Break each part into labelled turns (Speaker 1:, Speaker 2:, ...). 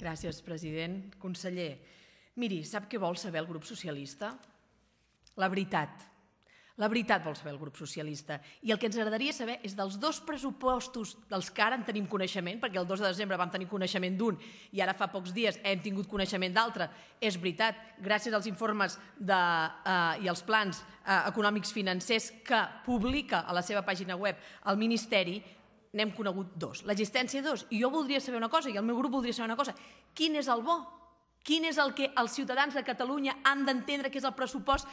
Speaker 1: Gràcies, president. Conseller, miri, sap què vol saber el grup socialista? La veritat. La veritat vol saber el grup socialista. I el que ens agradaria saber és dels dos pressupostos dels que ara en tenim coneixement, perquè el 2 de desembre vam tenir coneixement d'un i ara fa pocs dies hem tingut coneixement d'altre. És veritat, gràcies als informes de, eh, i als plans eh, econòmics financers que publica a la seva pàgina web el Ministeri, n'hem conegut dos, l'existència dos, i jo voldria saber una cosa, i el meu grup voldria saber una cosa, quin és el bo? Quin és el que els ciutadans de Catalunya han d'entendre que és el pressupost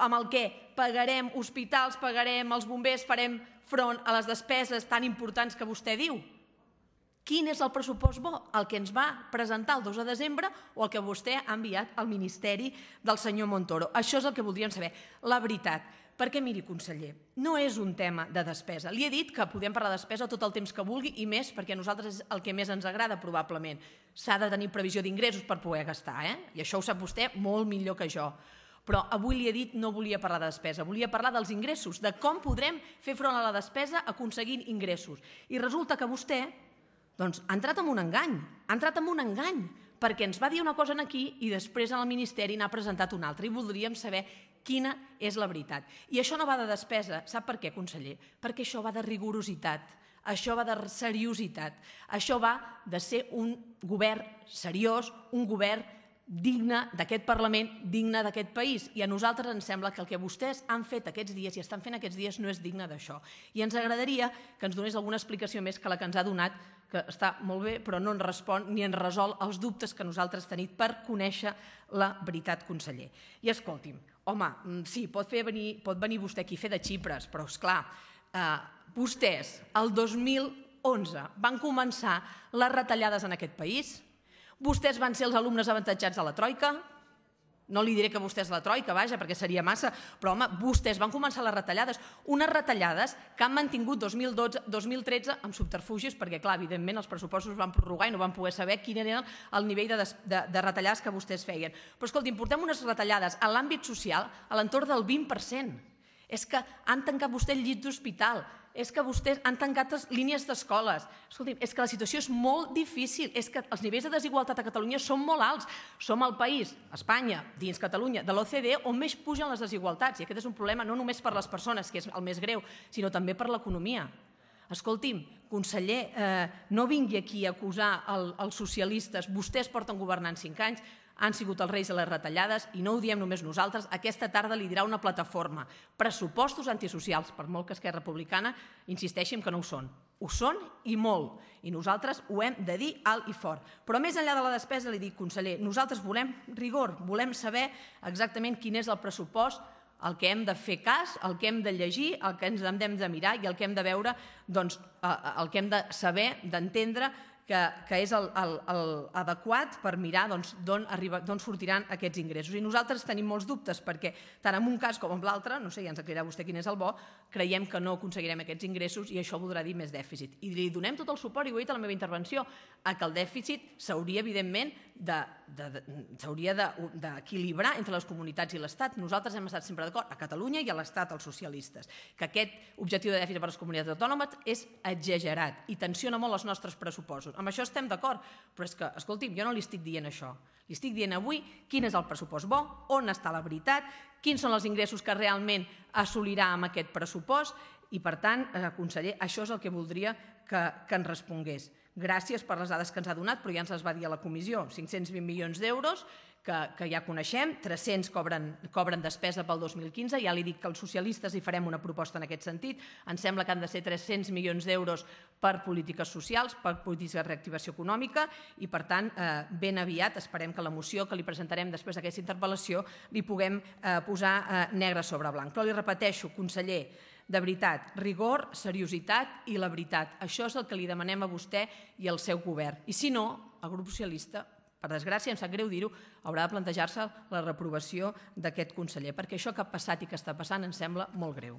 Speaker 1: amb el que pagarem hospitals, pagarem els bombers, farem front a les despeses tan importants que vostè diu? Quin és el pressupost bo? El que ens va presentar el 2 de desembre o el que vostè ha enviat al Ministeri del senyor Montoro? Això és el que voldríem saber. La veritat, perquè, miri, conseller, no és un tema de despesa. Li he dit que podem parlar de despesa tot el temps que vulgui i més perquè a nosaltres és el que més ens agrada, probablement. S'ha de tenir previsió d'ingressos per poder gastar, eh? I això ho sap vostè molt millor que jo. Però avui li he dit no volia parlar de despesa, volia parlar dels ingressos, de com podrem fer front a la despesa aconseguint ingressos. I resulta que vostè doncs, ha entrat en un engany, ha entrat en un engany perquè ens va dir una cosa en aquí i després al Ministeri n'ha presentat una altra i voldríem saber quina és la veritat. I això no va de despesa, sap per què, conseller? Perquè això va de rigorositat, això va de seriositat, això va de ser un govern seriós, un govern digna d'aquest Parlament, digna d'aquest país. I a nosaltres ens sembla que el que vostès han fet aquests dies i estan fent aquests dies no és digne d'això. I ens agradaria que ens donés alguna explicació més que la que ens ha donat, que està molt bé, però no ens respon ni ens resol els dubtes que nosaltres tenim per conèixer la veritat, conseller. I escolti'm, home, mm, sí, pot, fer venir, pot venir vostè aquí a fer de xipres, però, és clar, eh, vostès, el 2011, van començar les retallades en aquest país, Vostès van ser els alumnes avantatjats de la Troika, no li diré que vostès la troika, vaja, perquè seria massa, però home, vostès van començar les retallades, unes retallades que han mantingut 2012, 2013 amb subterfugis, perquè clar, evidentment els pressupostos van prorrogar i no van poder saber quin era el nivell de, de, de retallades que vostès feien. Però escolti, portem unes retallades a l'àmbit social a l'entorn del 20%. És que han tancat el llit d'hospital, és que vostès han tancat les línies d'escoles. Escolti'm, és que la situació és molt difícil, és que els nivells de desigualtat a Catalunya són molt alts. Som el país, Espanya, dins Catalunya, de l'OCDE, on més pugen les desigualtats. I aquest és un problema no només per les persones, que és el més greu, sinó també per l'economia. Escolti'm, conseller, eh, no vingui aquí a acusar el, els socialistes. Vostès porten governant cinc anys, han sigut els reis de les retallades i no ho diem només nosaltres, aquesta tarda li dirà una plataforma. Pressupostos antisocials, per molt que Esquerra Republicana insisteixi que no ho són. Ho són i molt, i nosaltres ho hem de dir alt i fort. Però més enllà de la despesa, li dic, conseller, nosaltres volem rigor, volem saber exactament quin és el pressupost el que hem de fer cas, el que hem de llegir, el que ens hem de mirar i el que hem de veure, doncs, eh, eh, el que hem de saber, d'entendre que, que és el, el, el adequat per mirar doncs, d'on doncs, sortiran aquests ingressos. I nosaltres tenim molts dubtes perquè tant en un cas com en l'altre, no sé, ja ens aclarirà vostè quin és el bo, creiem que no aconseguirem aquests ingressos i això voldrà dir més dèficit. I li donem tot el suport, i ho he dit a la meva intervenció, a que el dèficit s'hauria, evidentment, s'hauria d'equilibrar de, entre les comunitats i l'Estat. Nosaltres hem estat sempre d'acord, a Catalunya i a l'Estat, els socialistes, que aquest objectiu de dèficit per les comunitats autònomes és exagerat i tensiona molt els nostres pressupostos pressupostos. Amb això estem d'acord, però és que, escolti'm, jo no li estic dient això. Li estic dient avui quin és el pressupost bo, on està la veritat, quins són els ingressos que realment assolirà amb aquest pressupost i, per tant, eh, conseller, això és el que voldria que, que ens respongués. Gràcies per les dades que ens ha donat, però ja ens les va dir a la comissió, 520 milions d'euros que, que ja coneixem, 300 cobren, cobren despesa pel 2015, ja li dic que els socialistes hi farem una proposta en aquest sentit, ens sembla que han de ser 300 milions d'euros per polítiques socials, per polítiques de reactivació econòmica i per tant eh, ben aviat esperem que la moció que li presentarem després d'aquesta interpel·lació li puguem eh, posar eh, negre sobre blanc. Però li repeteixo, conseller, de veritat, rigor, seriositat i la veritat. Això és el que li demanem a vostè i al seu govern. I si no, el grup socialista per desgràcia, em sap greu dir-ho, haurà de plantejar-se la reprovació d'aquest conseller, perquè això que ha passat i que està passant em sembla molt greu.